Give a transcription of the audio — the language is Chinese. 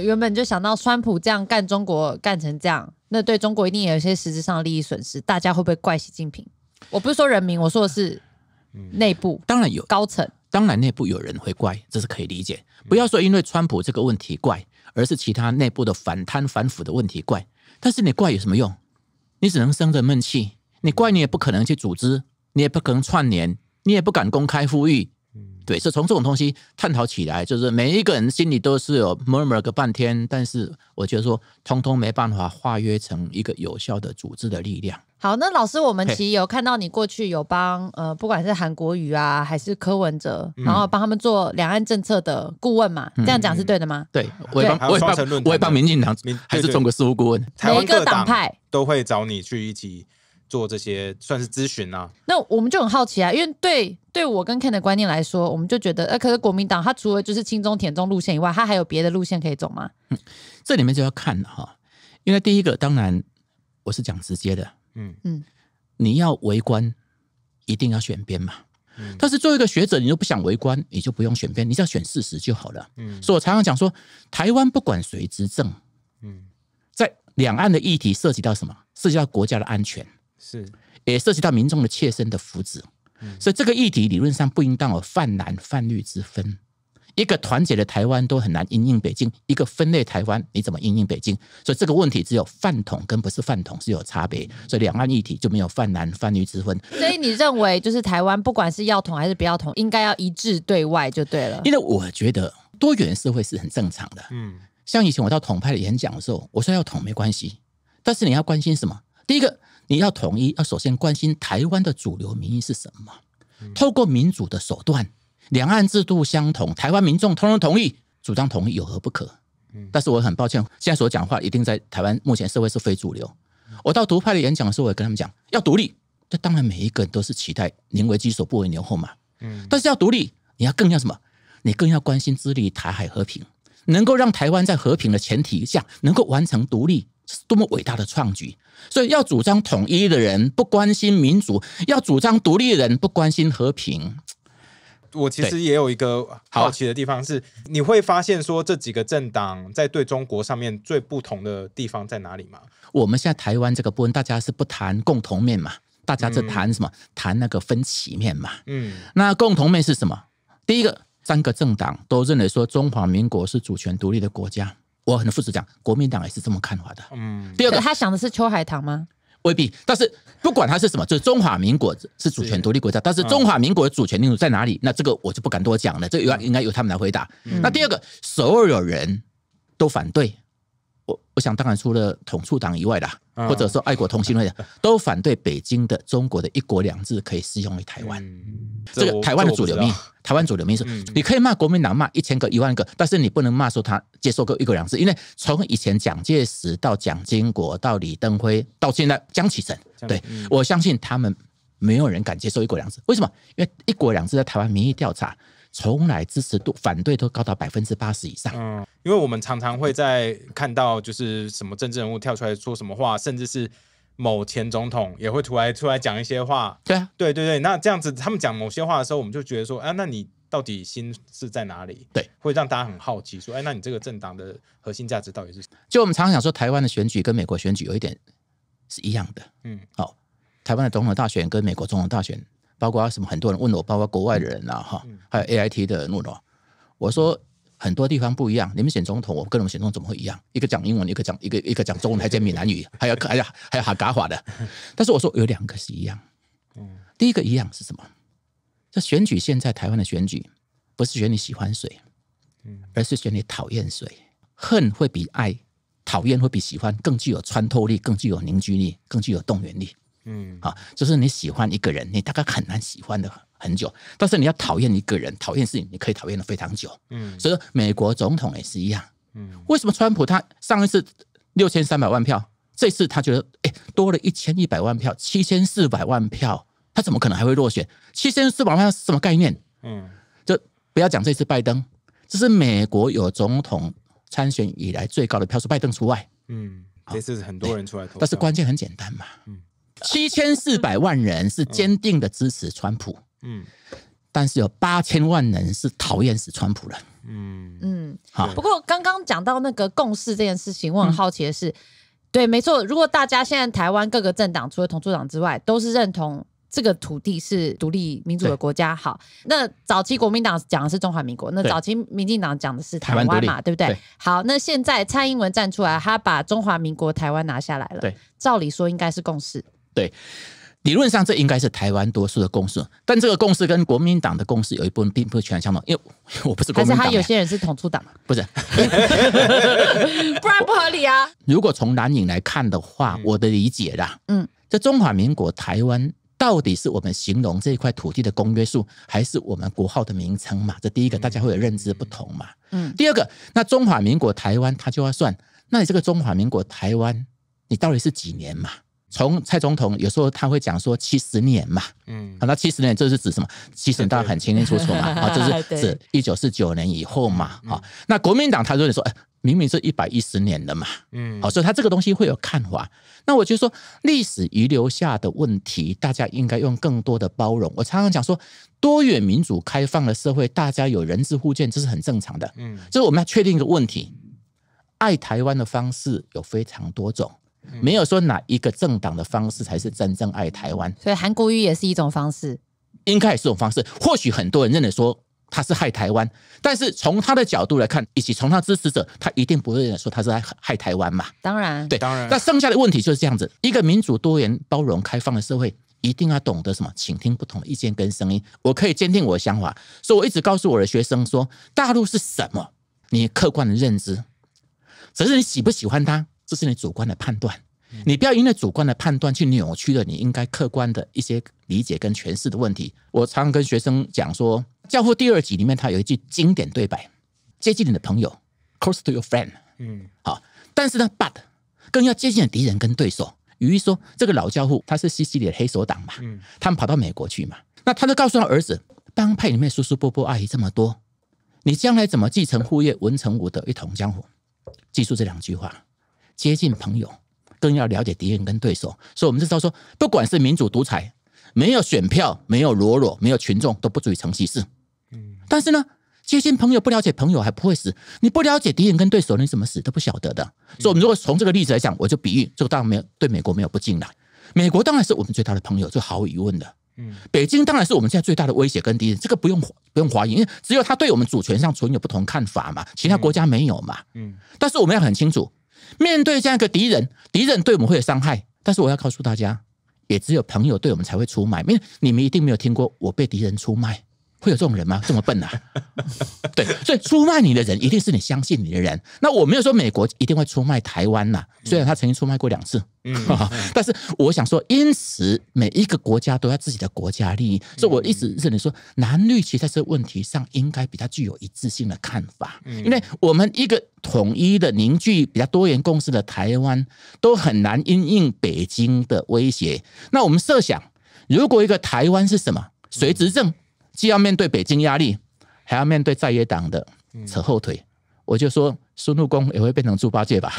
原本就想到，川普这样干中国干成这样，那对中国一定也有些实质上的利益损失。大家会不会怪习近平？我不是说人民，我说的是内部。当然有高层，当然内部有人会怪，这是可以理解。不要说因为川普这个问题怪，而是其他内部的反贪反腐的问题怪。但是你怪有什么用？你只能生着闷气。你怪你也不可能去组织，你也不可能串联，你也不敢公开呼吁。对，是从这种东西探讨起来，就是每一个人心里都是有 murmur 个半天，但是我觉得说，通通没办法化约成一个有效的组织的力量。好，那老师，我们其实有看到你过去有帮呃，不管是韩国瑜啊，还是柯文哲，然后帮他们做两岸政策的顾问嘛，这样讲是对的吗？对，我帮，我帮，我帮民进党还是中国事务顾问，每一个党派都会找你去一起。做这些算是咨询啊？那我们就很好奇啊，因为对对我跟 Ken 的观念来说，我们就觉得，呃，可是国民党他除了就是亲中、田中路线以外，他还有别的路线可以走吗？这里面就要看了哈，因为第一个，当然我是讲直接的，嗯嗯，你要围观，一定要选边嘛。但是作为一个学者，你又不想围观，你就不用选边，你只要选事实就好了。嗯，所以我常常讲说，台湾不管谁执政，嗯，在两岸的议题涉及到什么，涉及到国家的安全。是，也涉及到民众的切身的福祉，所以这个议题理论上不应当有泛蓝、泛绿之分。一个团结的台湾都很难应应北京，一个分裂台湾你怎么应应北京？所以这个问题只有饭桶跟不是饭桶是有差别，所以两岸议题就没有泛蓝、泛绿之分。所以你认为就是台湾不管是要统还是不要统，应该要一致对外就对了。因为我觉得多元社会是很正常的。嗯，像以前我到统派的演讲的时候，我说要统没关系，但是你要关心什么？第一个，你要统一，要首先关心台湾的主流民意是什么。透过民主的手段，两岸制度相同，台湾民众通通同意主张同意有何不可？但是我很抱歉，现在所讲话一定在台湾目前社会是非主流。我到独派的演讲的时候，我也跟他们讲要独立。这当然每一个人都是期待宁为鸡首不为牛后嘛。但是要独立，你要更要什么？你更要关心资利台海和平，能够让台湾在和平的前提下能够完成独立。是多么伟大的创举！所以，要主张统一的人不关心民主，要主张独立的人不关心和平。我其实也有一个好奇的地方，是你会发现说这几个政党在对中国上面最不同的地方在哪里吗？我们现在台湾这个部分，大家是不谈共同面嘛，大家在谈什么？谈那个分歧面嘛。嗯，那共同面是什么？第一个，三个政党都认为说中华民国是主权独立的国家。我很负责讲，国民党也是这么看法的。嗯，第二个他想的是秋海棠吗？未必，但是不管他是什么，就是中华民国是主权独立国家。但是中华民国的主权领土在哪里？那这个我就不敢多讲了，这要应该由他们来回答。那第二个，所有人都反对。我我想当然除了统促党以外啦，或者说爱国同心会的，都反对北京的中国的一国两制可以适用于台湾。这个台湾的主流民意。台湾主流民意是，你可以骂国民党骂一千个一万个，但是你不能骂说他接受过一国两制，因为从以前蒋介石到蒋经国到李登辉到现在江启臣，对我相信他们没有人敢接受一国两制。为什么？因为一国两制在台湾民意调查。从来支持度、反对都高达百分之八十以上。嗯，因为我们常常会在看到，就是什么政治人物跳出来说什么话，甚至是某前总统也会出来出来讲一些话。对，对，对，对。那这样子，他们讲某些话的时候，我们就觉得说，啊，那你到底心是在哪里？对，会让大家很好奇，说，哎，那你这个政党的核心价值到底是？什就我们常常想说，台湾的选举跟美国选举有一点是一样的。嗯，好，台湾的总统大选跟美国总统大选。包括什么？很多人问我，包括国外的人啊，哈，还有 A I T 的人问我，我说很多地方不一样。你们选总统，我跟你们选总统怎么会一样？一个讲英文，一个讲一个一个讲中文，还讲闽南语，还有还有还有哈嘎话的。但是我说有两个是一样。嗯，第一个一样是什么？这选举现在台湾的选举不是选你喜欢谁，而是选你讨厌谁。恨会比爱，讨厌会比喜欢更具有穿透力，更具有凝聚力，更具有动员力。嗯，啊，就是你喜欢一个人，你大概很难喜欢的很久，但是你要讨厌一个人，讨厌事情，你可以讨厌的非常久。嗯，所以说美国总统也是一样。嗯，为什么川普他上一次六千三百万票，这次他觉得哎多了一千一百万票，七千四百万票，他怎么可能还会落选？七千四百万票是什么概念？嗯，就不要讲这次拜登，这是美国有总统参选以来最高的票数，拜登除外。嗯，这次是很多人出来投，但是关键很简单嘛。嗯。七千四百万人是坚定的支持川普，嗯，但是有八千万人是讨厌死川普了，嗯嗯，好。不过刚刚讲到那个共识这件事情，我很好奇的是，对，没错。如果大家现在台湾各个政党，除了同桌党之外，都是认同这个土地是独立民主的国家，好。那早期国民党讲的是中华民国，那早期民进党讲的是台湾嘛，对不对？好，那现在蔡英文站出来，他把中华民国台湾拿下来了，对，照理说应该是共识。对，理论上这应该是台湾多数的共识，但这个共识跟国民党的共识有一部分并不全相同，因为我不是国民党。有些人是统促党，不是，不然不合理啊。如果从蓝营来看的话，我的理解啦，嗯，这中华民国台湾到底是我们形容这一块土地的公约数，还是我们国号的名称嘛？这第一个大家会有认知不同嘛？嗯，第二个，那中华民国台湾它就要算，那你这个中华民国台湾，你到底是几年嘛？从蔡总统有时候他会讲说七十年嘛，嗯，好，那七十年这是指什么？七十年当然很清清楚楚嘛，啊，这是 指一九四九年以后嘛，啊，那国民党他就会说，哎，明明是一百一十年的嘛，嗯，好，所以他这个东西会有看法。那我就说，历史遗留下的问题，大家应该用更多的包容。我常常讲说，多元民主开放的社会，大家有人质互见，这是很正常的，嗯，就是我们要确定一个问题，爱台湾的方式有非常多种。没有说哪一个政党的方式才是真正爱台湾，所以韩国瑜也是一种方式，应该也是一种方式。或许很多人认为说他是害台湾，但是从他的角度来看，以及从他支持者，他一定不会说他是害害台湾嘛。当然，对，当然。那剩下的问题就是这样子：一个民主、多元、包容、开放的社会，一定要懂得什么？倾听不同的意见跟声音。我可以坚定我的想法，所以我一直告诉我的学生说：大陆是什么？你客观的认知，只是你喜不喜欢他。这是你主观的判断，你不要因为主观的判断去扭曲了你应该客观的一些理解跟诠释的问题。我常常跟学生讲说，《教父》第二集里面他有一句经典对白：“接近你的朋友，close to your friend。”嗯，好，但是呢，but 更要接近的敌人跟对手。语义说，这个老教父他是西西里的黑手党嘛，嗯，他们跑到美国去嘛，那他就告诉他儿子，帮派里面叔叔、伯伯、阿姨这么多，你将来怎么继承父业，文成武德，一统江湖？记住这两句话。接近朋友，更要了解敌人跟对手。所以，我们知道说，不管是民主、独裁，没有选票，没有裸裸，没有群众，都不足以成其事。嗯，但是呢，接近朋友，不了解朋友，还不会死；，你不了解敌人跟对手，你怎么死都不晓得的。所以，我们如果从这个例子来讲，我就比喻，这个当然没有对美国没有不敬了。美国当然是我们最大的朋友，这毫无疑问的。嗯，北京当然是我们现在最大的威胁跟敌人，这个不用不用怀疑，因为只有他对我们主权上存有不同看法嘛，其他国家没有嘛。嗯，但是我们要很清楚。面对这样一个敌人，敌人对我们会有伤害，但是我要告诉大家，也只有朋友对我们才会出卖，因为你们一定没有听过我被敌人出卖。会有这种人吗？这么笨呐？对，所以出卖你的人一定是你相信你的人。那我没有说美国一定会出卖台湾呐，虽然他曾经出卖过两次，但是我想说，因此每一个国家都要自己的国家利益。所以我一直认为说，男女其在这问题上应该比较具有一致性的看法，因为我们一个统一的凝聚比较多元共识的台湾，都很难因应北京的威胁。那我们设想，如果一个台湾是什么？随执政？既要面对北京压力，还要面对在野党的扯后腿，我就说孙悟空也会变成猪八戒吧。